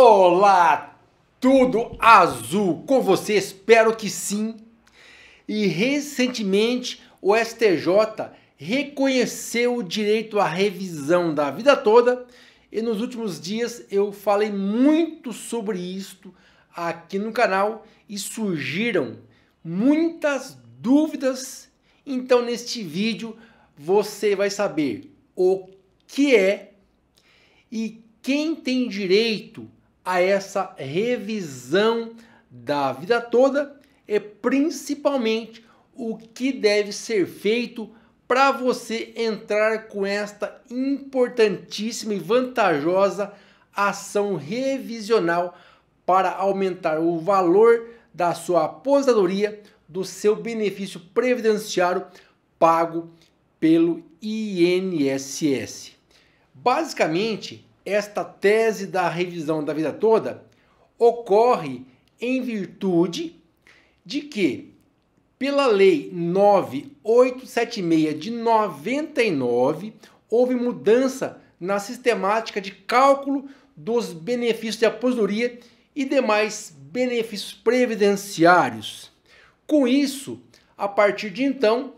Olá, tudo azul com você? Espero que sim. E recentemente o STJ reconheceu o direito à revisão da vida toda e nos últimos dias eu falei muito sobre isto aqui no canal e surgiram muitas dúvidas. Então neste vídeo você vai saber o que é e quem tem direito a essa revisão da vida toda e principalmente o que deve ser feito para você entrar com esta importantíssima e vantajosa ação revisional para aumentar o valor da sua aposentadoria, do seu benefício previdenciário pago pelo INSS. Basicamente, esta tese da revisão da vida toda ocorre em virtude de que, pela Lei 9876 de 99, houve mudança na sistemática de cálculo dos benefícios de aposentadoria e demais benefícios previdenciários. Com isso, a partir de então,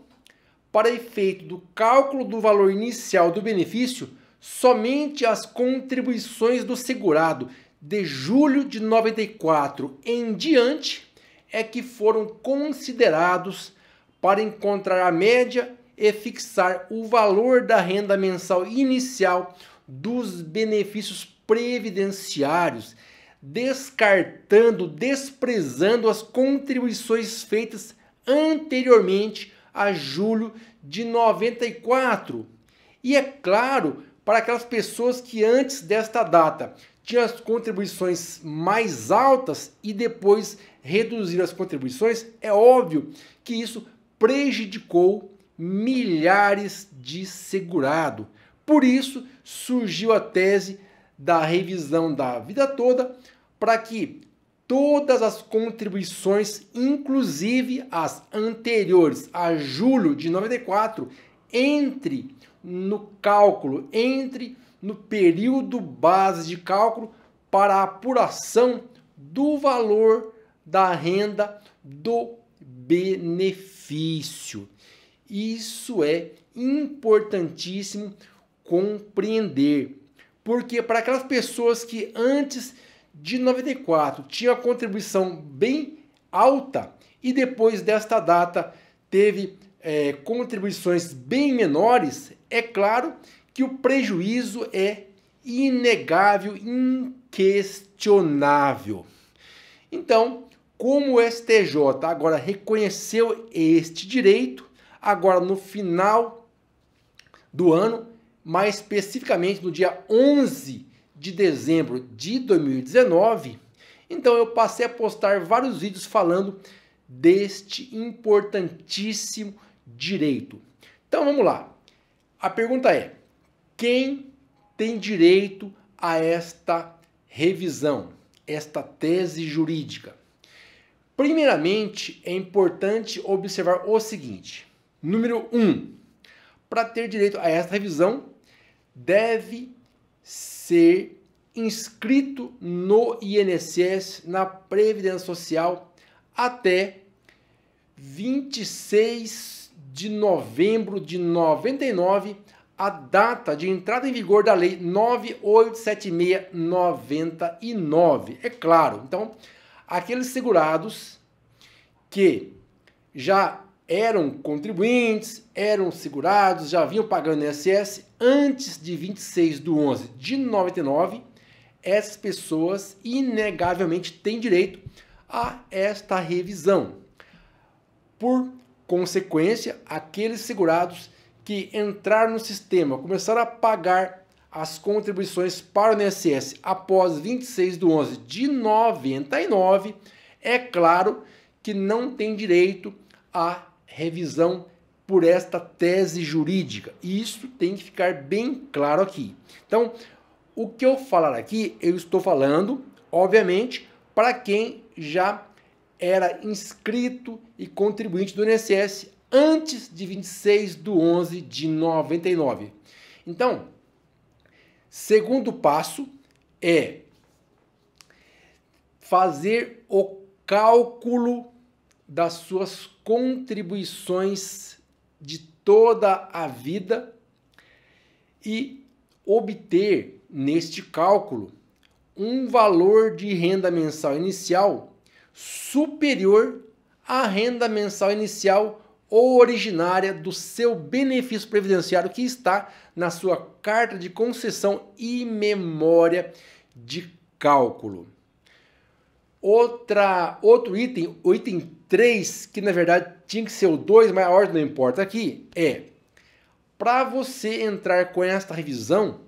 para efeito do cálculo do valor inicial do benefício, somente as contribuições do segurado de julho de 94 em diante é que foram considerados para encontrar a média e fixar o valor da renda mensal inicial dos benefícios previdenciários, descartando, desprezando as contribuições feitas anteriormente a julho de 94. E é claro para aquelas pessoas que antes desta data tinham as contribuições mais altas e depois reduziram as contribuições, é óbvio que isso prejudicou milhares de segurado. Por isso surgiu a tese da revisão da vida toda para que todas as contribuições, inclusive as anteriores a julho de 94, entre no cálculo, entre no período base de cálculo para a apuração do valor da renda do benefício. Isso é importantíssimo compreender, porque para aquelas pessoas que antes de 94 tinha contribuição bem alta e depois desta data teve é, contribuições bem menores, é claro que o prejuízo é inegável, inquestionável. Então, como o STJ agora reconheceu este direito, agora no final do ano, mais especificamente no dia 11 de dezembro de 2019, então eu passei a postar vários vídeos falando deste importantíssimo direito. Então vamos lá. A pergunta é: quem tem direito a esta revisão, esta tese jurídica? Primeiramente, é importante observar o seguinte: número 1, um, para ter direito a esta revisão, deve ser inscrito no INSS, na Previdência Social, até 26 de novembro de 99 a data de entrada em vigor da Lei 987699. É claro, então, aqueles segurados que já eram contribuintes, eram segurados, já vinham pagando INSS antes de 26 de 11 de 99, essas pessoas inegavelmente têm direito a esta revisão. Por Consequência, aqueles segurados que entraram no sistema começaram a pagar as contribuições para o INSS após 26 de 11 de 99, é claro que não tem direito à revisão por esta tese jurídica. E isso tem que ficar bem claro aqui. Então, o que eu falar aqui, eu estou falando, obviamente, para quem já era inscrito e contribuinte do INSS antes de 26 de 11 de 99. Então, segundo passo é fazer o cálculo das suas contribuições de toda a vida e obter neste cálculo um valor de renda mensal inicial superior à renda mensal inicial ou originária do seu benefício previdenciário que está na sua carta de concessão e memória de cálculo. Outra, outro item, o item 3, que na verdade tinha que ser o 2, mas a ordem não importa aqui, é para você entrar com esta revisão,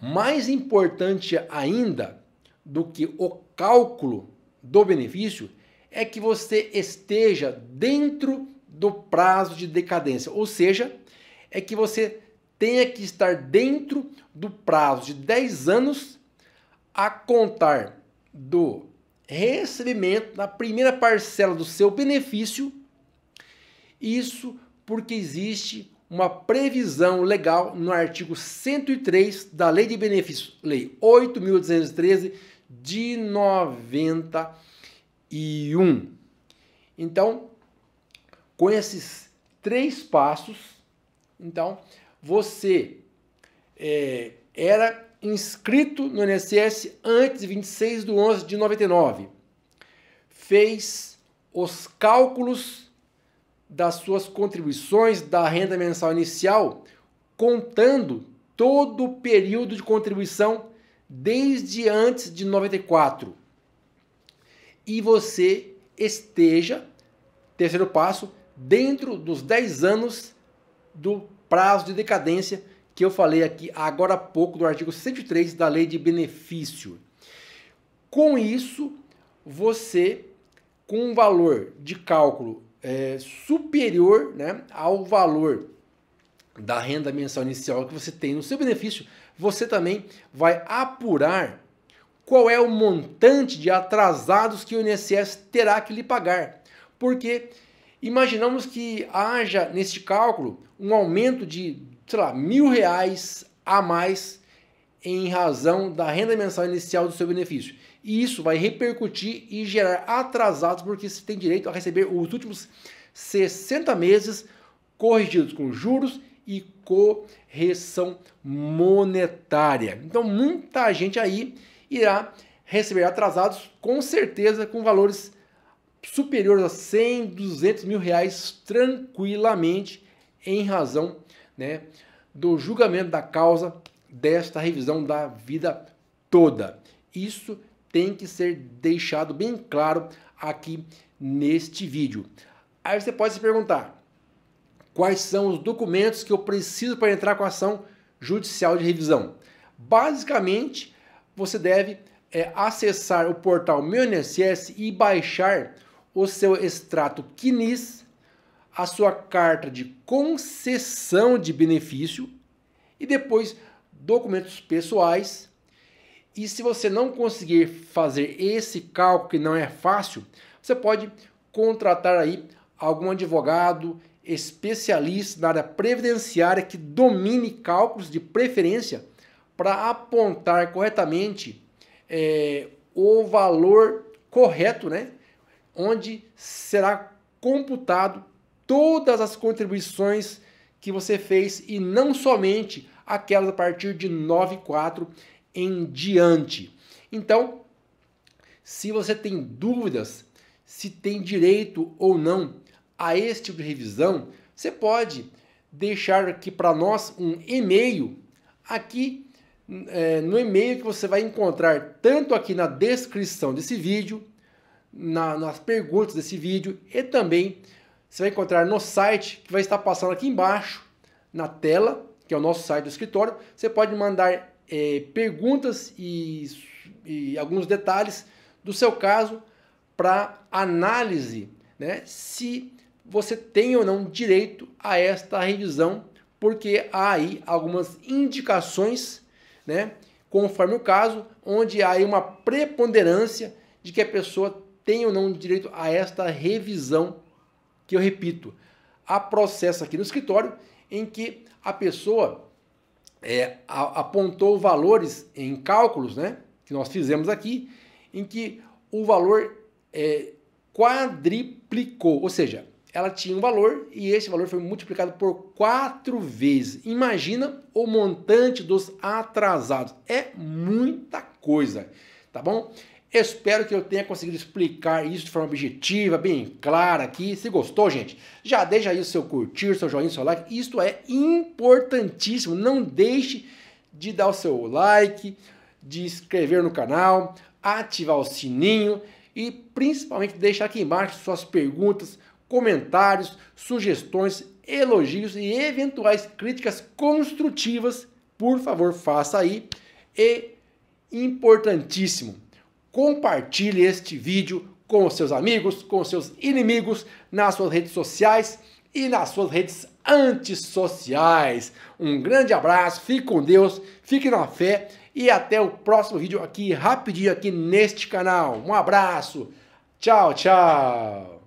mais importante ainda do que o cálculo do benefício é que você esteja dentro do prazo de decadência, ou seja, é que você tenha que estar dentro do prazo de 10 anos a contar do recebimento da primeira parcela do seu benefício. Isso porque existe uma previsão legal no artigo 103 da Lei de Benefícios, Lei 8213 de 91. Então, com esses três passos, então você é, era inscrito no INSS antes de 26 de 11 de 99. Fez os cálculos das suas contribuições da renda mensal inicial, contando todo o período de contribuição desde antes de 94 e você esteja, terceiro passo, dentro dos 10 anos do prazo de decadência que eu falei aqui agora há pouco do artigo 103 da Lei de Benefício. Com isso, você, com um valor de cálculo é, superior né, ao valor da renda mensal inicial que você tem no seu benefício, você também vai apurar qual é o montante de atrasados que o INSS terá que lhe pagar. Porque imaginamos que haja neste cálculo um aumento de, sei lá, mil reais a mais em razão da renda mensal inicial do seu benefício. E isso vai repercutir e gerar atrasados, porque você tem direito a receber os últimos 60 meses corrigidos com juros e correção monetária. Então, muita gente aí irá receber atrasados, com certeza, com valores superiores a 100, 200 mil reais tranquilamente, em razão né, do julgamento da causa desta revisão da vida toda. Isso tem que ser deixado bem claro aqui neste vídeo. Aí você pode se perguntar, quais são os documentos que eu preciso para entrar com a ação judicial de revisão. Basicamente, você deve é, acessar o portal Meu INSS e baixar o seu extrato QnIS, a sua carta de concessão de benefício e depois documentos pessoais. E se você não conseguir fazer esse cálculo, que não é fácil, você pode contratar aí algum advogado especialista na área previdenciária que domine cálculos de preferência para apontar corretamente é, o valor correto, né? Onde será computado todas as contribuições que você fez e não somente aquelas a partir de 9,4 em diante. Então, se você tem dúvidas se tem direito ou não a esse tipo de revisão, você pode deixar aqui para nós um e-mail. Aqui é, no e-mail que você vai encontrar tanto aqui na descrição desse vídeo, na, nas perguntas desse vídeo e também você vai encontrar no site que vai estar passando aqui embaixo na tela, que é o nosso site do escritório. Você pode mandar é, perguntas e, e alguns detalhes do seu caso para análise, né? Se você tem ou não direito a esta revisão, porque há aí algumas indicações, né, conforme o caso, onde há aí uma preponderância de que a pessoa tem ou não direito a esta revisão, que eu repito, há processo aqui no escritório em que a pessoa é, apontou valores em cálculos, né, que nós fizemos aqui, em que o valor é, quadriplicou, ou seja, ela tinha um valor e esse valor foi multiplicado por quatro vezes. Imagina o montante dos atrasados. É muita coisa, tá bom? Espero que eu tenha conseguido explicar isso de forma objetiva, bem clara aqui. Se gostou, gente, já deixa aí o seu curtir, seu joinha, seu like. Isto é importantíssimo. Não deixe de dar o seu like, de inscrever no canal, ativar o sininho e principalmente deixar aqui embaixo suas perguntas, comentários, sugestões, elogios e eventuais críticas construtivas. Por favor, faça aí. E importantíssimo, compartilhe este vídeo com seus amigos, com seus inimigos, nas suas redes sociais e nas suas redes antissociais. Um grande abraço, fique com Deus, fique na fé e até o próximo vídeo aqui, rapidinho aqui neste canal. Um abraço, tchau, tchau!